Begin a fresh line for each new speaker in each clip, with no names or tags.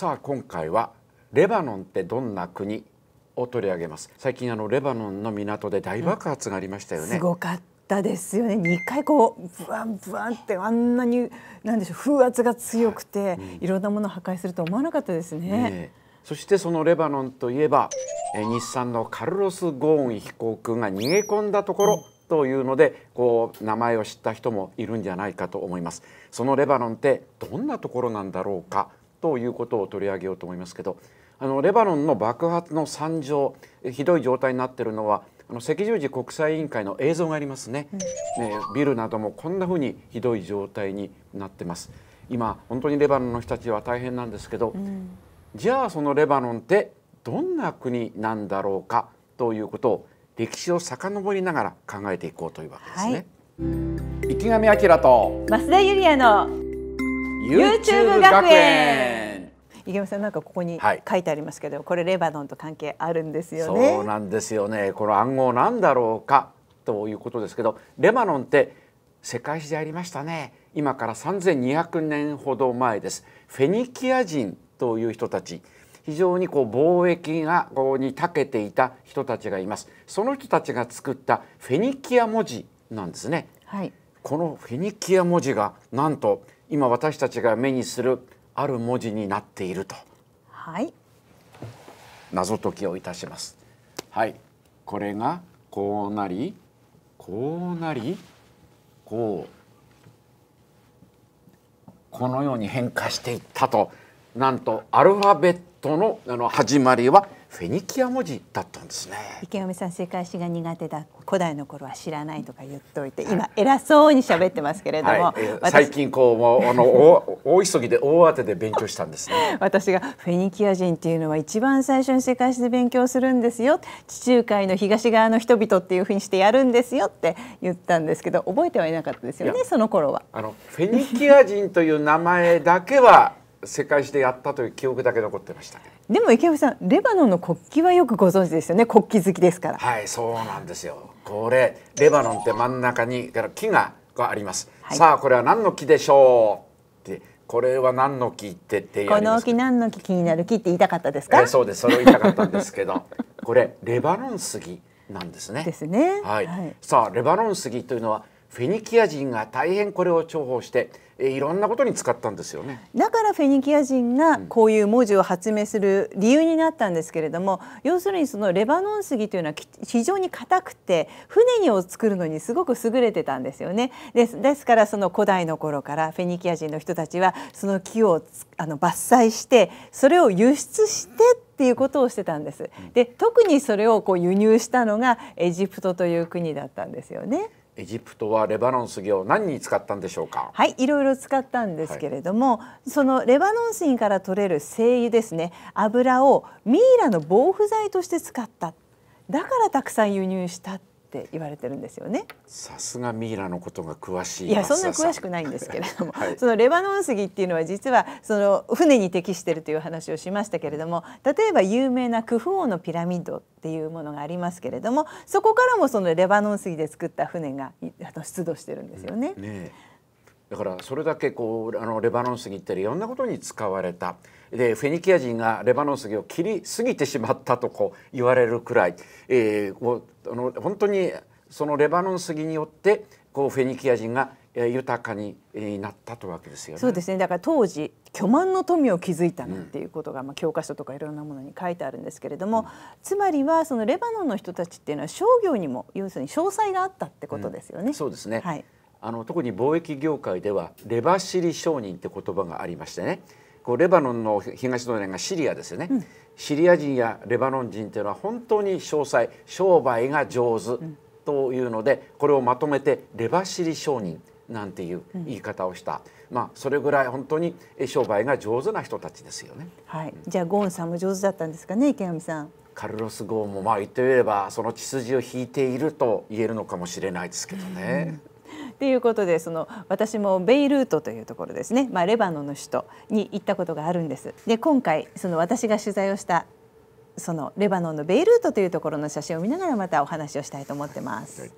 さあ今回はレバノンってどんな国を取り上げます最近あのレバノンの港で大爆発がありましたよね、うん、すご
かったですよね2回こうブワンブワンってあんなになんでしょう風圧が強くて、うん、いろんなものを破壊すると思わなかったですね、ね、
そしてそのレバノンといえばえ日産のカルロス・ゴーン飛行君が逃げ込んだところ、というのでこう名前を知った人もいるんじゃないかと思いますそのレバノンってどんなところなんだろうかということを取り上げようと思いますけどあのレバノンの爆発の惨状ひどい状態になっているのはあの赤十字国際委員会の映像がありますね,、ねビルなどもこんなふうにひどい状態になってます今本当にレバノンの人たちは大変なんですけど、うん、じゃあそのレバノンってどんな国なんだろうかということを歴史を遡りながら考えていこうというわけですね、はい、池上彰と
増田ユリアの
YouTube 学園
池上さんなんかここに書いてありますけど、はい、これレバノンと関係あるんですよねそ
うなんですよねこの暗号なんだろうかということですけどレバノンって世界史でありましたね今から3200年ほど前ですフェニキア人という人たち非常にこう貿易がこうに長けていた人たちがいますその人たちが作ったフェニキア文字なんですね、はい、このフェニキア文字がなんと今私たちが目にするある文字になっているとはい謎解きをいたしますはいこれがこうなりこうなりこうこのように変化していったとなんとアルファベットのあの始まりは「フェニキア文字だったんですね
池上さん世界史が苦手だ古代の頃は知らないとか
言っといて今
偉そうに喋ってますけれども、はい、最近
こうあの大急ぎで大当てで勉強したんですね
私がフェニキア人っていうのは一番最初に世界史で勉強するんですよ地中海の東側の人々っていうふうにしてやるんですよって言ったんですけど覚えてはいなかったですよねその頃は
あのフェニキア人という名前だけは世界史でやったという記憶だけ残ってました、ね
でも池上さんレバノンの国旗はよくご存知ですよね国旗好きですからは
いそうなんですよこれレバノンって真ん中にから木があります、はい、さあこれは何の木でしょうってこれは何の木ってってこの
木何の木気になる木って言いたかったですか、えー、そうですそれを言いたか
ったんですけど これレバノン杉なんですねですね、はい、はい、さあレバノン杉というのはフェニキア人が大変これを重宝してえいろんなことに使ったんですよね
だからフェニキア人がこういう文字を発明する理由になったんですけれども、うん、要するにそのレバノン杉というのは非常に硬くて船にを作るのにすごく優れてたんですよねですですからその古代の頃からフェニキア人の人たちはその木をあの伐採してそれを輸出してっていうことをしてたんですで特にそれをこう輸入したのがエジプトという国だったんですよね。
エジプトはレバノン杉を何に使ったんでしょうか
はいいろいろ使ったんですけれども、はい、そのレバノン杉から取れる精油ですね油をミイラの防腐剤として使っただからたくさん輸入したって言われてるんですよね。
さすがミイラのことが詳しい。いやそんな詳しくな
いんですけれども、はい、そのレバノン杉っていうのは実はその船に適しているという話をしましたけれども、例えば有名なクフ王のピラミッドっていうものがありますけれども、そこからもそのレバノン杉で作った船が出土してるんですよね。
ねだからそれだけこうあのレバノン杉っていろんなことに使われた。でフェニキア人がレバノン杉を切りすぎてしまったとこう言われるくらい、えー、あの本当にそのレバノン杉によってこうフェニキア人が豊かになったというわけですよね。そうで
すね。だから当時巨万の富を築いたなんていうことが、まあ教科書とかいろんなものに書いてあるんですけれども、うん、つまりはそのレバノンの人たちっ
ていうのは商業にも要するに詳細があったってことですよね。うん、そうですね。はい。あの特に貿易業界ではレバシリ商人って言葉がありましてね。こうレバノンの東の連がシリアですよね、うん、シリア人やレバノン人というのは本当に詳細商売が上手というので、これをまとめてレバシリ商人なんていう言い方をした、うん、まあそれぐらい本当に商売が上手な人たちですよね。
はい、じゃあゴーンさんも上手だったんですかね池上さん。
カルロス・ゴーンもまあ言ってみればその血筋を引いていると言えるのかもしれないですけどね。うん
ということでその私もベイルートというところですね、まあ、レバノンの首都に行ったことがあるんです。で今回その私が取材をしたそのレバノンのベイルートというところの写真を見ながらまたお話をしたいと思ってます。はい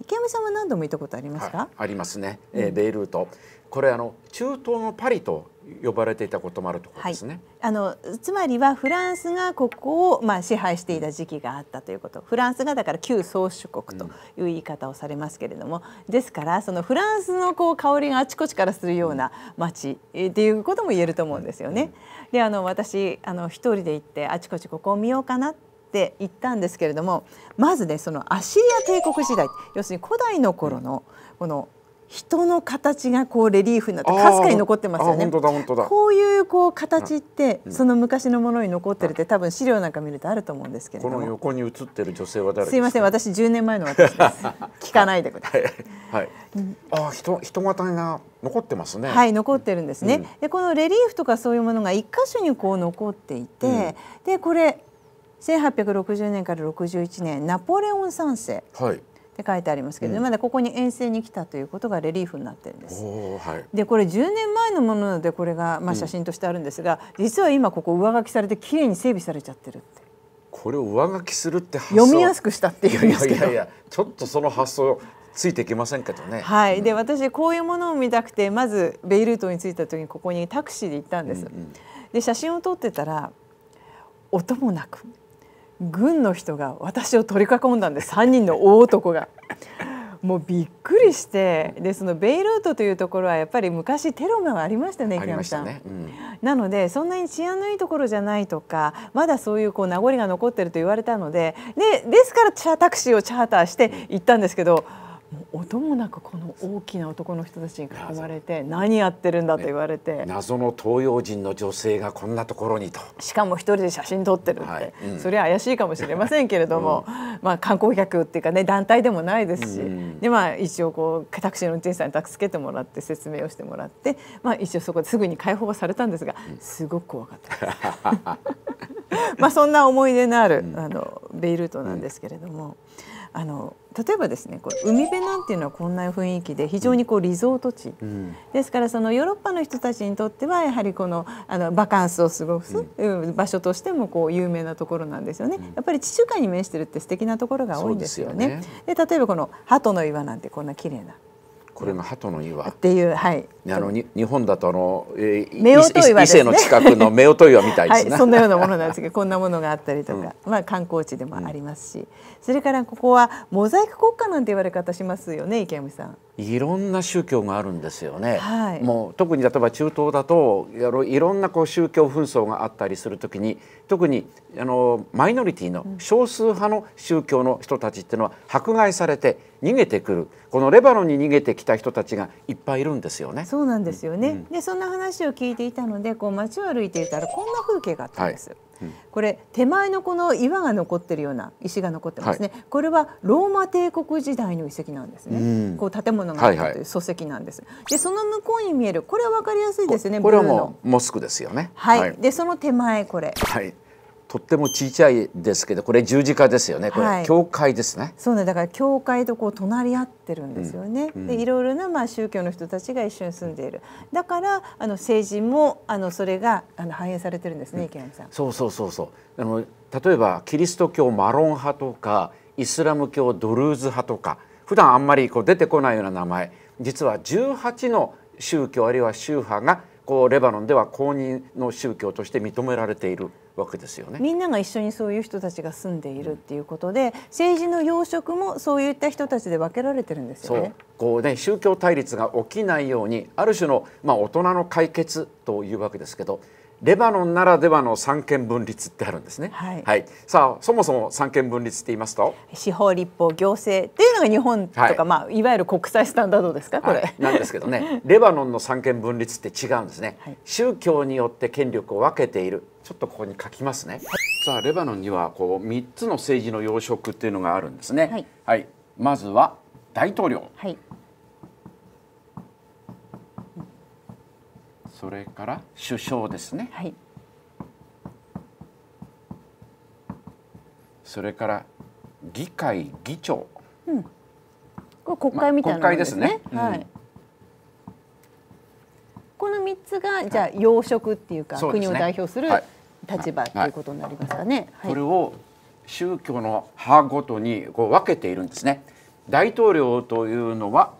池上さんは何度も行ったことありますか、はい、
ありますね、えー、ベイルート、うん、これあの中東のパリと呼ばれていたこともあるところですね、はい、
あのつまりはフランスがここをまあ支配していた時期があったということフランスがだから旧宗主国という言い方をされますけれども、うん、ですからそのフランスのこう香りがあちこちからするような街っていうことも言えると思うんですよね。うん、であの私あの一人で行ってあちこちここを見ようかなってって言ったんですけれどもまずねそのアシリア帝国時代要するに古代の頃のこの人の形がこうレリーフになってかすかに残ってますよね。
こ
ういうこう形ってその昔のものに残ってるって多分資料なんか見るとあると思うんですけれども。この
横に写ってる女性は誰す。すいません
私10年前の私です。聞かないでくだ
さい。はい。あ人人型が残ってますね。はい残ってるんですね。うん、
でこのレリーフとかそういうものが一箇所にこう残っていて、うん、でこれ1860年から61年ナポレオン三世って書いてありますけど、はい、まだここに遠征に来たということがレリーフになっ
てるんです。は
い、でこれ10年前のものなのでこれがまあ写真としてあるんですが、うん、実は今ここ上書きされてきれいに整備されちゃってるって。
これを上書きするって読みやすくしたっていうんですけどいやいやちょっとその発想ついていけませんけどね。は
い、うん、で私こういうものを見たくてまずベイルートに着いた時にここにタクシーで行ったんです。うんうん、で写真を撮ってたら音もなく軍の人が私を取り囲んだんで3人の大男が。もうびっくりしてでそのベイルートというところはやっぱり昔テロがありましたね池上さん、ねうん、なのでそんなに治安のいいところじゃないとかまだそういうこう名残が残ってると言われたのででですからチャタクシーをチャーターして行ったんですけど。うんもう音もなくこの大きな男の人たちに囲まれて何
やってるんだと言われて、ね、謎の東洋人の女性がこんなところにとしかも一人で写真撮ってるって、はいうん、それは怪しいかもしれませんけれども、うん、ま
あ観光客っていうかね団体でもないですし、うん、でまあ一応こうタクシーの運転手さんに助けてもらって説明をしてもらってまあ一応そこですぐに解放はされたんですがすごく怖かった まあそんな思い出のある、あのベイルートなんですけれども。あの例えばですねこう海辺なんていうのはこんな雰囲気で非常にこうリゾート地、うん、ですからそのヨーロッパの人たちにとってはやはりこのあのバカンスを過ごす、場所としてもこう有名なところなんですよね、うん、やっぱり地中海に面してるって素敵なところが多いんですよね。で、ね、例えばこの鳩の岩なんてこんな綺麗な
これが鳩の岩っ
ていうはいあの
に日本だとあの、えー、目音岩、ね、伊勢の近くの目音岩みたいですね、はい、そんなようなも
のなんですけど こんなものがあったりとか、うん、まあ観光地でもありますし、それからここはモザイク国家なんて言われ方しますよね池上さん。
いろんな宗教があるんですよね、はい、もう特に例えば中東だといろんなこう宗教紛争があったりするときに特にあのマイノリティの少数派の宗教の人たちっていうのは迫害されて逃げてくるこのレバノンに逃げてきた人たちがいっぱいいるんですよね。そうなんですよね、うん、
でそんな話を聞いていたのでこう街を歩いていたらこんな風景があったんです。はいこれ手前のこの岩が残ってるような石が残ってますね、はい、これはローマ帝国時代の遺跡なんですね、こう建物があったという礎石なんです、はいはい、でその向こうに見えるこれは分かりやすいですねこれはも
うモスクですよねはい、で
その手前これ
はいとっても小さいですけどこれ十字架ですよねこれ、教会ですね
そうねだから教会とこう隣り合ってるんですよね、うんでいろいろなまあ宗教の人たちが一緒に住んでいるだからあの政治もあのそれがあの反映されてるん
ですね、池上さんそうそうそうそうあの例えばキリスト教マロン派とかイスラム教ドルーズ派とか普段あんまりこう出てこないような名前実は十八の宗教あるいは宗派がこうレバノンでは公認の宗教として認められているわけですよね。
みんなが一緒にそういう人たちが住んでいるっていうことで、うん、政治の要職もそういった人たちで分けられてるんですよね。
こうね宗教対立が起きないようにある種のまあ大人の解決というわけですけど。レバノンならではの三権分立ってあるんですね、はい、はい、さあそもそも三権分立って言いますと
司法立法行政っていうのが日本と
か、はい、まあい
わゆる国際スタンダードで
すかこれ、はい、なんですけどねレバノンの三権分立って違うんですね、宗教によって権力を分けているちょっとここに書きますね、さあレバノンにはこう3つの政治の要職っていうのがあるんですね、はい、はい、まずは大統領、はい、それから首相ですね、はい、それから議会議長、
うん、これ国会みたいな、ねまあ、国会ですね、はい、うんこの3つがじゃあ要職っていうか、国を代表する、はい、立場というこ
とになりますかね。これを宗教の派ごとにこう分けているんですね。大統領というのは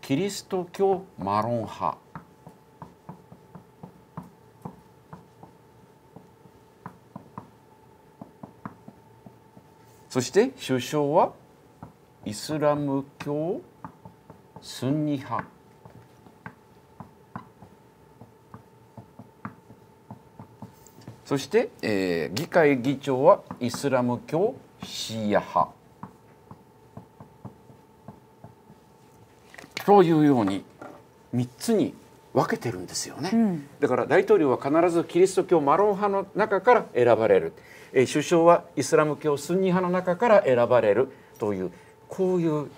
キリスト教マロン派。そして首相はイスラム教スンニ派そして、えー、議会議長はイスラム教シーア派というように3つに分けてるんですよね、うん、だから大統領は必ずキリスト教マロン派の中から選ばれる、えー、首相はイスラム教スンニ派の中から選ばれるというこういう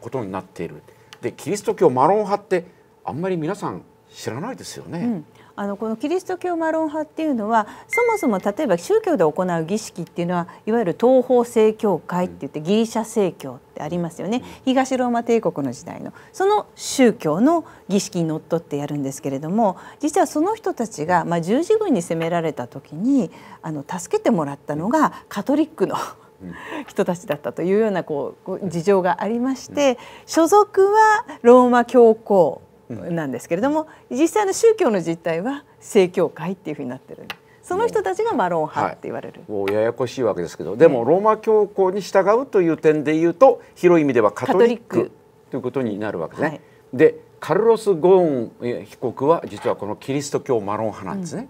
ことになっているでキリスト教マロン派ってあんまり皆さん知らないですよね。うん
あのこのキリスト教マロン派っていうのはそもそも例えば宗教で行う儀式っていうのはいわゆる東方正教会って言ってギリシャ正教ってありますよね東ローマ帝国の時代のその宗教の儀式にのっとってやるんですけれども実はその人たちが、まあ、十字軍に攻められた時にあの助けてもらったのがカトリックの人たちだったというようなこう事情がありまして所属はローマ教皇なんですけれども、うん、実際の宗教の実態は正教会っていうふうになってるその人たちがマロン派っ
て言われる、もう、はい、ややこしいわけですけどでもローマ教皇に従うという点で言うと広い意味ではカトリックということになるわけですね。はい、でカルロス・ゴーン被告は実はこのキリスト教マロン派なんですね。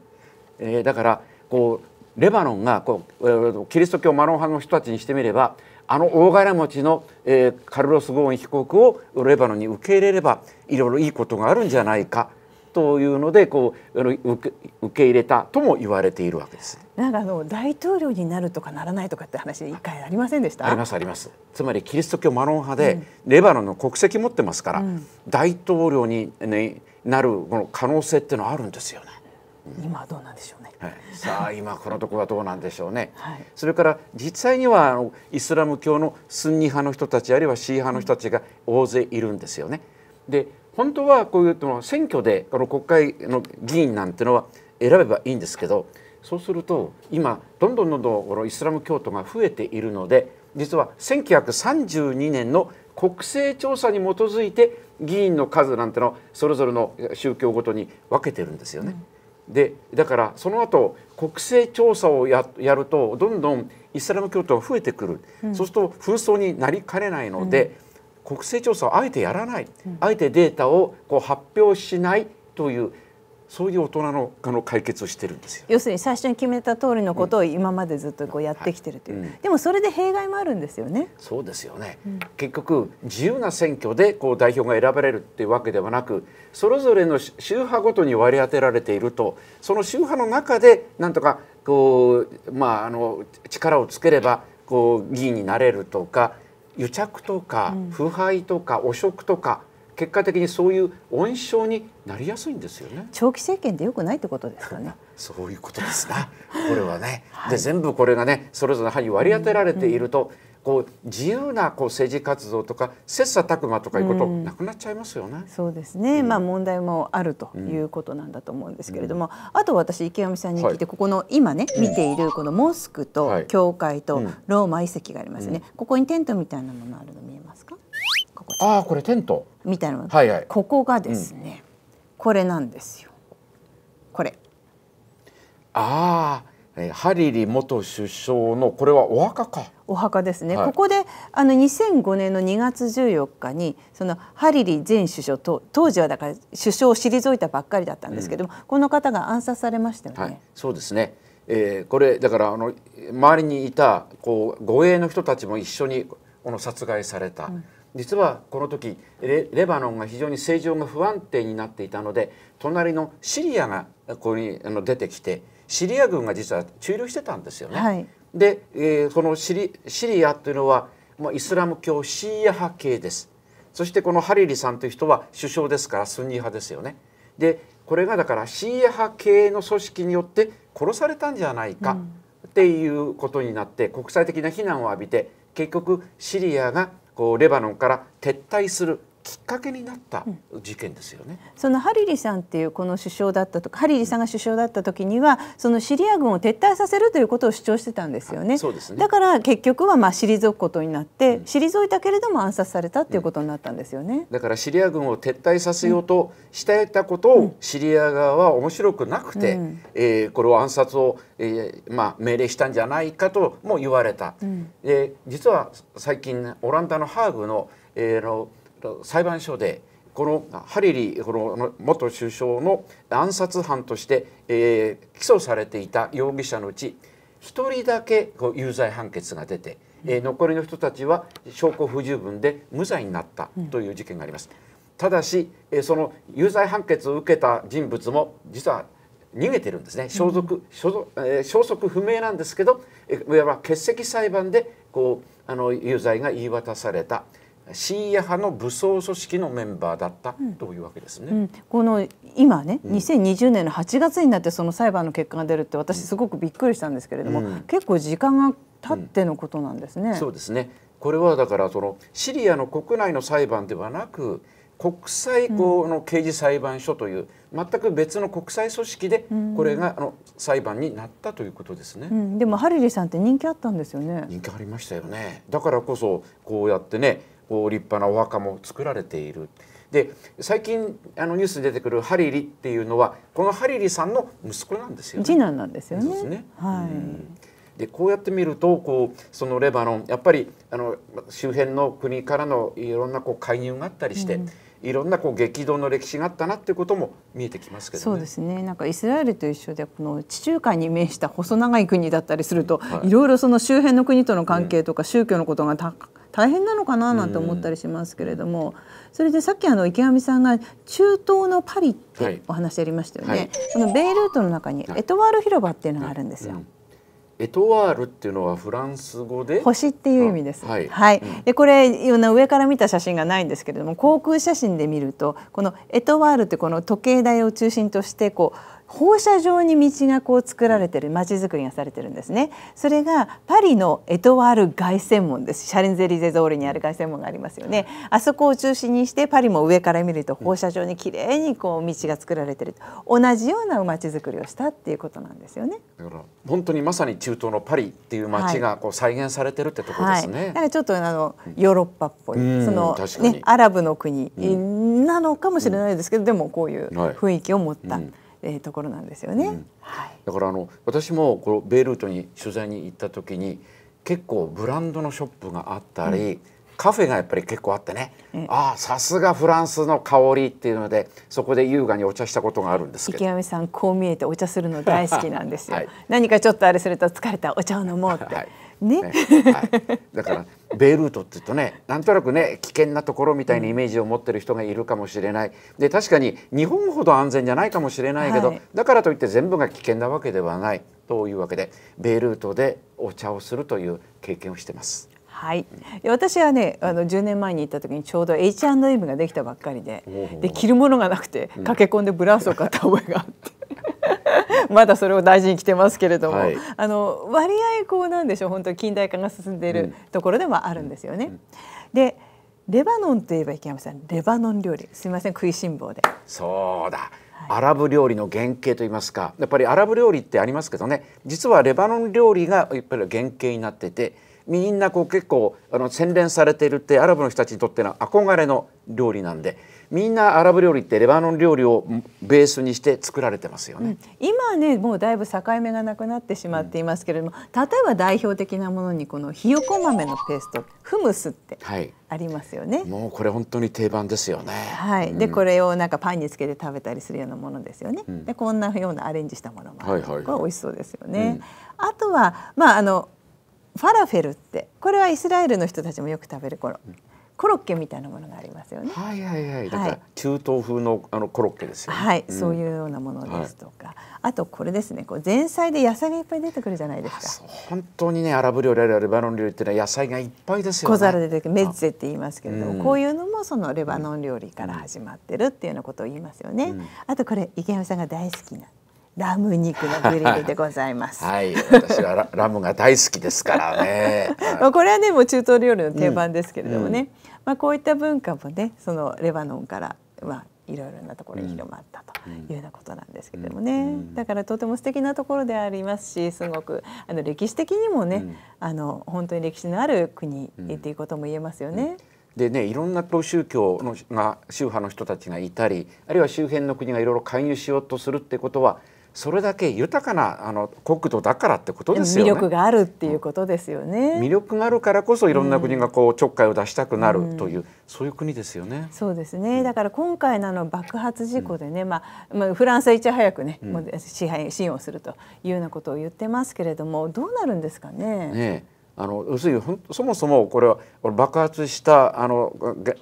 うん、えー、だからこうレバノンがこうキリスト教マロン派の人たちにしてみればあの大金持ちの、えー、カルロス・ゴーン被告をレバノンに受け入れればいろいろいいことがあるんじゃないかというのでこう受け入れたとも言われているわけです。
なんかあの大統領になるとかならないとかって話一回ありませんでした。ありま
すあります。つまりキリスト教マロン派で、レバノンの国籍持ってますから、うん、大統領に、ね、なるこの可能性っていうのはあるんですよね。今どうなんでしょうね、はい、さあ今このところはどうなんでしょうね、はい、それから実際にはあのイスラム教のスンニ派の人たちあるいはシー派の人たちが大勢いるんですよね。で本当はこういうの選挙でこの国会の議員なんてのは選べばいいんですけどそうすると今どんどんどんどんこのイスラム教徒が増えているので実は1932年の国勢調査に基づいて議員の数なんてのそれぞれの宗教ごとに分けてるんですよね。うんでだからその後国勢調査をややるとどんどんイスラム教徒が増えてくる、うん、そうすると紛争になりかねないので、うん、国勢調査をあえてやらない、あえてデータをこう発表しないというそういう大人のあの解決をしてるんですよ。
要するに最初に決めた通りのことを今までずっとこうやってきてるという。うんはいうん、でもそれで弊害もあるんですよね。
そうですよね。うん、結局自由な選挙でこう代表が選ばれるっていうわけではなく、それぞれの宗派ごとに割り当てられていると、その宗派の中でなんとかこうまああの力をつければこう議員になれるとか、癒着とか腐敗とか汚職とか。結果的にそういう温床になりやすいんですよね。長期政権でよくないってことですかね。そういうことですな。これはね、はい、で全部これがね、それぞれ歯に割り当てられていると。うんうんこう自由なこう政治活動とか切磋琢磨とかいうこと、なくなっちゃいますよね。うん、そうです
ね、うん、まあ問題もあるということなんだと思うんですけれども、うん、あと私池上さんに聞いて、はい、ここの今ね見ているこのモスクと教会とローマ遺跡がありますね、ここにテントみたいなものあるの見えますかここああこれテントみたいなの、はいはい、ここがですね、うん、これなんですよこれ
ああハリリ元首相のこれはお墓か
お墓ですね、はい、ここであの2005年の2月14日にそのハリリ前首相と当時はだから首相を退いたばっかりだったんですけども、うん、この方が暗殺されましたよね、はい、
そうですね、えー、これだからあの周りにいたこう護衛の人たちも一緒にこの殺害された、うん実はこの時レバノンが非常に政情が不安定になっていたので隣のシリアがここにあの出てきてシリア軍が実は駐留してたんですよね。はい、で、えー、このシリアというのは、まあ、イスラム教シーア派系です。そしてこのハリリさんという人は首相ですからスンニ派ですよね。でこれがだからシーア派系の組織によって殺されたんじゃないかっていうことになって、国際的な非難を浴びて結局シリアがこうレバノンから撤退するきっかけになった事件ですよね、
うん、そのハリリさんっていうこの首相だったとかハリリさんが首相だった時にはそのシリア軍を撤退させるということを主張してたんですよねそうですね、だから結局はまあ退くことになって、うん、退いたけれども暗殺されたっていうことになったんですよね、うん、
だからシリア軍を撤退させようとしていたことをシリア側は面白くなくて、うん、えー、これを暗殺を、えー、まあ命令したんじゃないかとも言われた、うん、え実は最近オランダのハーグの、えー、の裁判所でこのハリリこの元首相の暗殺犯として、えー、起訴されていた容疑者のうち1人だけこう有罪判決が出て、えー、残りの人たちは証拠不十分で無罪になったという事件があります。ただし、えー、その有罪判決を受けた人物も実は逃げてるんですね消息消消息不明なんですけどいわば欠席裁判でこうあの有罪が言い渡された。シーア派の武装組織のメンバーだったというわけですね。うん、
この今ね、2020年の8月になってその裁判の結果が出るって私すごくびっくりしたんですけれども、うん、結構時間が経ってのことなんですね。うん、そう
ですね。これはだからそのシリアの国内の裁判ではなく国際この刑事裁判所という、全く別の国際組織でこれがあの裁判になったということですね、う
ん、でもハリリさんって人気あったんですよね人気あり
ましたよねだからこそこうやってねこう立派なお墓も作られている。で最近あのニュースに出てくるハリリっていうのはこのハリリさんの息子なんですよ、ね、
次男なんですよね。ねは
い、でこうやって見るとこうそのレバノンやっぱりあの周辺の国からのいろんなこう介入があったりして。うんいろんなこう激動の歴史があったなっていうことも見えてきますけど、ね、そうです
ねなんかイスラエルと一緒でこの地中海に面した細長い国だったりすると、はい、いろいろその周辺の国との関係とか宗教のことがた、うん大変なのかななんて思ったりしますけれども、それでさっきあの池上さんが中東のパリってお話ありましたよね、はいはい、そのベイルートの中にエトワール広場っていうのがあるんですよ。
エトワールっていうのはフランス語で星っていう意味です。はい。
はいうん、でこれような上から見た写真がないんですけれども、航空写真で見るとこのエトワールってこの時計台を中心としてこう放射状に道がこう作られてる街づくりがされてるんですねそれがパリのエトワール凱旋門ですシャリンゼリゼ通りにある凱旋門がありますよねあそこを中心にしてパリも上から見ると放射状にきれいにこう道が作られてる同じような街づくりをしたっていうことなんですよね
だから本当にまさに中東のパリっていう街がこう再現されてるってとこですね、はいはい、
なんかちょっとあのヨーロッパっぽい、うん、そのねアラブの国なのかもしれないですけど、うん、でもこういう雰囲気を持った、うんえー、ところなんですよね。う
ん、はい、だからあの私もこのベイルートに取材に行った時に結構ブランドのショップがあったり、うん、カフェがやっぱり結構あってね、うん、ああさすがフランスの香りっていうのでそこで優雅にお茶したことがあるんです池
上さんこう見えてお茶するの大好きなんですよ、はい、何かちょっとあれすると疲れたお茶を飲もうって、はい
ね、ね、はい、だからベイルートって言うとねなんとなくね危険なところみたいなイメージを持ってる人がいるかもしれないで確かに日本ほど安全じゃないかもしれないけど、はい、だからといって全部が危険なわけではないというわけでベイルートでお茶をするという経験をしてます。
はい、私はねあの10年前に行った時にちょうど H&M ができたばっかりでで着るものがなくて駆け込んでブラウスを買った覚えがあって まだそれを大事にきてますけれども、はい、あの割合こうなんでしょう本当に近代化が進んでいるところでもあるんですよね。うんうん、でレバノンといえば池上さんレバノン料理すみません食いしん坊で。
そうだアラブ料理の原型といいますかやっぱりアラブ料理ってありますけどね実はレバノン料理がやっぱり原型になっててみんなこう結構あの洗練されているってアラブの人たちにとっての憧れの料理なんでみんなアラブ料理ってレバノン料理をベースにして作られてますよ
ね、うん、今ねもうだいぶ境目がなくなってしまっていますけれども、うん、例えば代表的なものにこのひよこ豆のペーストフムスってありますよね、はい、
もうこれ本当に定番ですよねはい、うん、でこれ
をなんかパンにつけて食べたりするようなものですよね、でこんなようなアレンジしたものもあはいはいはい、これ美味しそうですよね、あとはまああのファラフェルってこれはイスラエルの人たちもよく食べる頃コロッケみたいなものがありますよね。はいはいは
い。だから中東風のあのコロッケですよ、ね、はい、うん、そういうようなものですとか、
はい、あとこれですね、こう前菜で野菜がいっぱい出てくるじゃないですか。
本当にね、アラブ料理あレバノン料理ってのは野菜がいっ
ぱいですよね。小皿で出てメッゼって言いますけれども、うん、こういうのもそのレバノン料理から始まってるっていうようなことを
言いますよね。うん、
あとこれ池上さんが大好きなラム肉のグリルでございま
す。はい、私はララムが大好きですからね。ま
あこれはねもう中東料理の定番ですけれどもね、うんうん、まあこういった文化もねそのレバノンからまあいろいろなところに広まったというようなことなんですけれどもね、うん、だからとても素敵なところでありますしすごくあの歴史的にもね、うん、あの本当に歴史のある国っていうことも言えますよね。
でね、いろんな宗教のが宗派の人たちがいたりあるいは周辺の国がいろいろ勧誘しようとするってことはそれだけ豊かなあの国土だからってことですよね。魅力
があるっていうことですよね。
魅力があるからこそいろんな国がこうちょっかいを出したくなるという、うん、そういう国ですよね。
そうですね。だから今回のあの爆発事故でね、うん、まあまあフランスはいち早くね、もう支配支援をするというようなことを言ってますけれども、どうなるんですかね。
ねあの要するにそもそもこれはこれ爆発したあの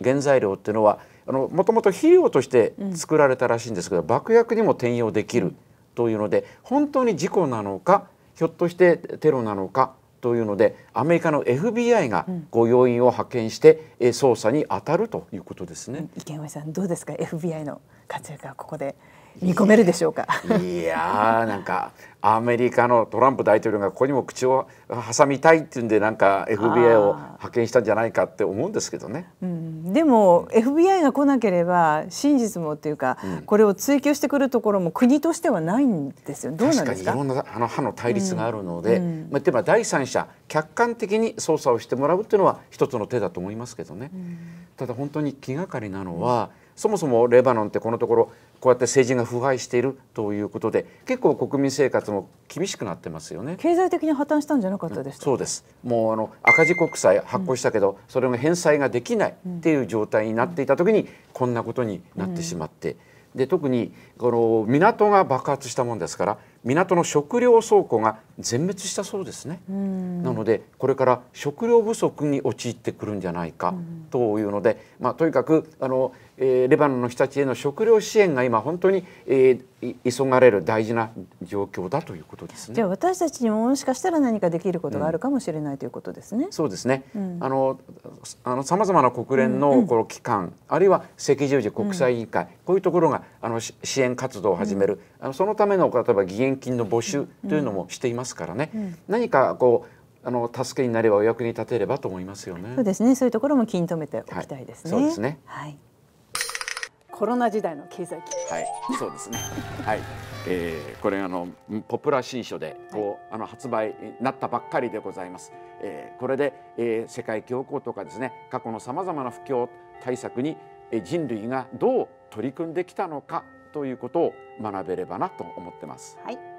原材料っていうのはあのもともと肥料として作られたらしいんですけど、爆薬にも転用できる。うんというので本当に事故なのかひょっとしてテロなのかというのでアメリカの FBI がご要員を派遣して、う捜査に当たるということですね。
池上さんどうですか FBI の活躍はここで見込めるでしょうか。い
やーなんかアメリカのトランプ大統領がここにも口を挟みたいっていうんでなんか FBI を派遣したんじゃないかって思うんですけどね。う
ん、でも FBI が来なければ真実もっていうか、うん、これを追及してくるところも国としてはないんですよ。どうなんですか。い
ろんなあの派の対立があるので、うんうん、まあでも第三者客観的に捜査をしてもらうっていうのは一つの手だと思いますけどね。ただ本当に気がかりなのは。そもそもレバノンってこのところこうやって政治が腐敗しているということで結構国民生活も厳しくなってますよね経済的に破綻したんじゃなかったです、うん、そうですもうあの赤字国債発行したけど、うん、それも返済ができないっていう状態になっていた時に、こんなことになってしまって、うん、で特にこの港が爆発したもんですから港の食料倉庫が全滅したそうですね、なのでこれから食料不足に陥ってくるんじゃないかというので、まあ、とにかくあのえー、レバノンの人たちへの食料支援が今本当に、えー、急がれる大事な状況だということですね。じゃあ
私たちにももしかしたら何かできることがある
かもしれない、うん、ということですね。そうですね。うん、あのあのさまざまな国連のこの機関、うんうん、あるいは赤十字国際委員会、うん、こういうところがあの支援活動を始める、あのそのための例えば義援金の募集というのもしていますからね。何かこうあの助けになればお役に立てればと思いますよね。そうです
ね。そういうところも気に留めておきたいですね。はい、そうですね。はい。コロナ時代の経
済危機。はい、そうですね。はい。えー、これあのポプラ新書でこう、はい、あの発売なったばっかりでございます。えー、これで、えー、世界恐慌とかですね過去のさまざまな不況対策に、えー、人類がどう取り組んできたのかということを学べればなと思ってます。はい。